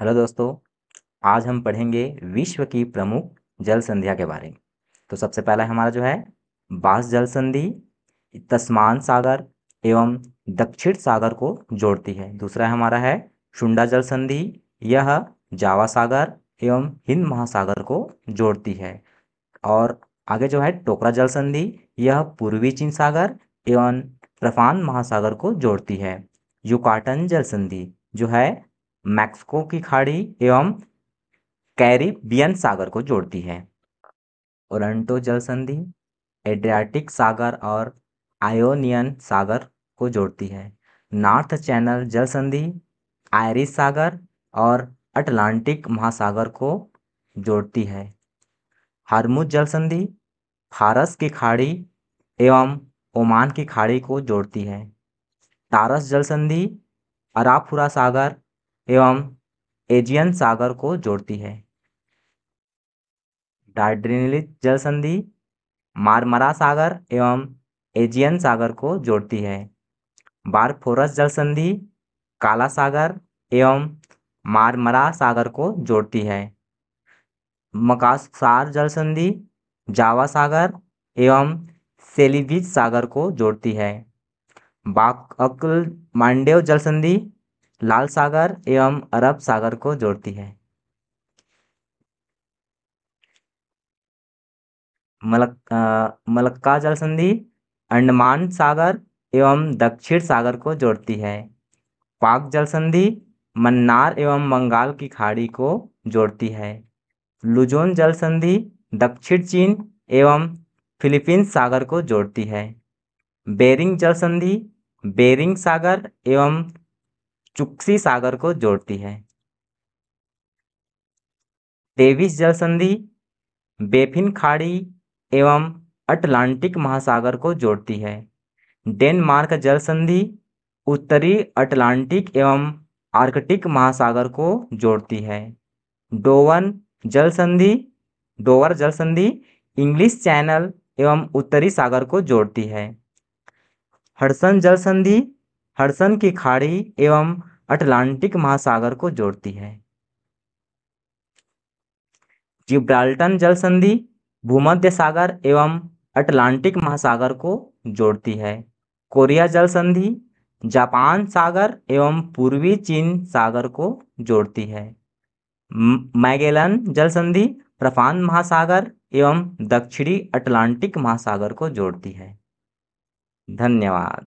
hello दोस्तों आज हम पढ़ेंगे विश्व की प्रमुख जल संधिया के बारे में तो सबसे पहला हमारा जो है बास जल संधि तस्मान सागर एवं दक्षिण सागर को जोड़ती है दूसरा हमारा है शुंडा जल संधि यह जावा सागर एवं हिंद महासागर को जोड़ती है और आगे जो है टोकरा जल संधि यह पूर्वी चीन सागर एवं प्रफान महासागर को जोड़ती है युकाटन जल संधि जो है मैक्सिको की खाड़ी एवं कैरिबियन सागर को जोड़ती है ओरंटो जल संधि एड्रियाटिक सागर और आयोनियन सागर को जोड़ती है नॉर्थ चैनल जल संधि आयरिस सागर और अटलांटिक महासागर को जोड़ती है हारमुज जल संधि फारस की खाड़ी एवं ओमान की खाड़ी को जोड़ती है टारस जल संधि अराफुरा सागर एवं एजियन सागर को जोड़ती है डार्डनिलिस जल संधि मारमरा सागर एवं एजियन सागर को जोड़ती है बारफोरस जल संधि काला सागर एवं मारमरा सागर को जोड़ती है मकासार जल संधि जावा सागर एवं सेलिबीज सागर को जोड़ती है बाकअल मांडेव जल संधि लाल सागर एवं अरब सागर को जोड़ती है मलक मलक्का जल संधि अंडमान सागर एवं दक्षिण सागर को जोड़ती है पाक जल संधि मन्नार एवं बंगाल की खाड़ी को जोड़ती है लुजोन जल संधि दक्षिण चीन एवं फिलीपींस सागर को जोड़ती है बेरिंग जल संधि बेरिंग सागर एवं चुक्सी सागर को जोड़ती है तेविस जल संधि बेफिन खाड़ी एवं अटलांटिक महासागर को जोड़ती है डेनमार्क जल संधि उत्तरी अटलांटिक एवं आर्कटिक महासागर को जोड़ती है डोवन जल संधि डोवर जल संधि इंग्लिश चैनल एवं उत्तरी सागर को जोड़ती है हडसन जल संधि हडसन की खाड़ी एवं अटलांटिक महासागर को जोड़ती है जिब्राल्टन जल संधि भूमध्य सागर एवं अटलांटिक महासागर को जोड़ती है कोरिया जल संधि जापान सागर एवं पूर्वी चीन सागर को जोड़ती है मैगेलन जल संधि प्रफान महासागर एवं दक्षिणी अटलांटिक महासागर को जोड़ती है धन्यवाद